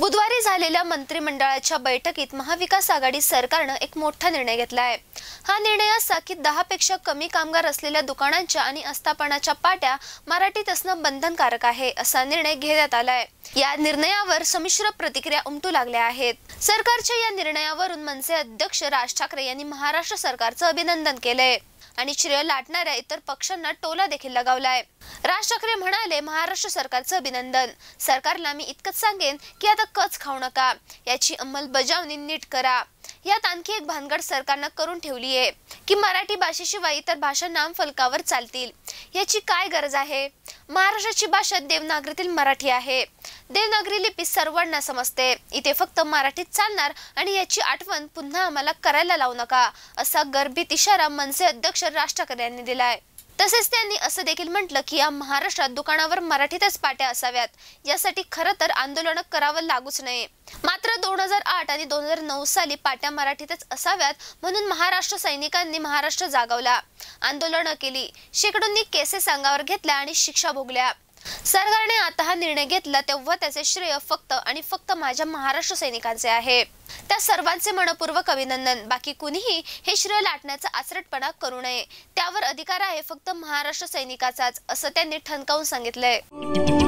बुधवारी झालेल्या मंत्रिमंडळाच्या बैठकीत महाविकास आघाडी सरकारनं एक मोठा निर्णय घेतला आहे हा निर्णय असा की दहापेक्षा कमी कामगार असलेल्या दुकानांच्या आणि आस्थापनाच्या पाट्या मराठीत असणं बंधनकारक आहे असा निर्णय घेण्यात आलाय या निर्णयावर संमिश्र प्रतिक्रिया उमटू लागल्या आहेत सरकारच्या या निर्णयावरून मनसे अध्यक्ष राज ठाकरे यांनी महाराष्ट्र सरकारचं अभिनंदन केलंय आणि श्रेय लाटणाऱ्या इतर पक्षांना टोला देखील लगावलाय राज ठाकरे म्हणाले महाराष्ट्र सरकारचं अभिनंदन सरकारला मी इतकंच सांगेन की आता कच खाऊ नका याची अंमलबजावणी नीट करा यात आणखी एक भानगड सरकारनं करून ठेवली आहे की मराठी भाषेशिवाय इतर भाषा फलकावर चालतील याची काय गरज आहे महाराष्ट्राची भाषा देवनागरीतील मराठी आहे देवनागरी लिपी सर्वांना समजते इथे फक्त मराठीत चालणार आणि याची आठवण पुन्हा आम्हाला करायला लावू नका असा गर्भित इशारा मनसे अध्यक्ष राज ठाकरे यांनी दिलाय तसेच त्यांनी असं देखील म्हटलं की या महाराष्ट्रात दुकानावर मराठीतच पाट्या असाव्यात यासाठी खरं तर आंदोलन करावं लागूच नये मात्र दोन हजार आठ आणि दोन हजार नऊ साली पाट्या मराठीतच असाव्यात म्हणून महाराष्ट्र सैनिकांनी महाराष्ट्र जागवला आंदोलनं केली शेकडोंनी केसेस अंगावर घेतल्या आणि शिक्षा भोगल्या सरकारने आता हा निर्णय घेतला तेव्हा त्याचे श्रेय फक्त आणि फक्त माझ्या महाराष्ट्र सैनिकांचे आहे त्या सर्वांचे मनपूर्वक अभिनंदन बाकी कुणीही हे श्रेय लाटण्याचा आचरटपणा करू नये त्यावर अधिकार आहे फक्त महाराष्ट्र सैनिकाचाच असं त्यांनी ठणकावून सांगितलंय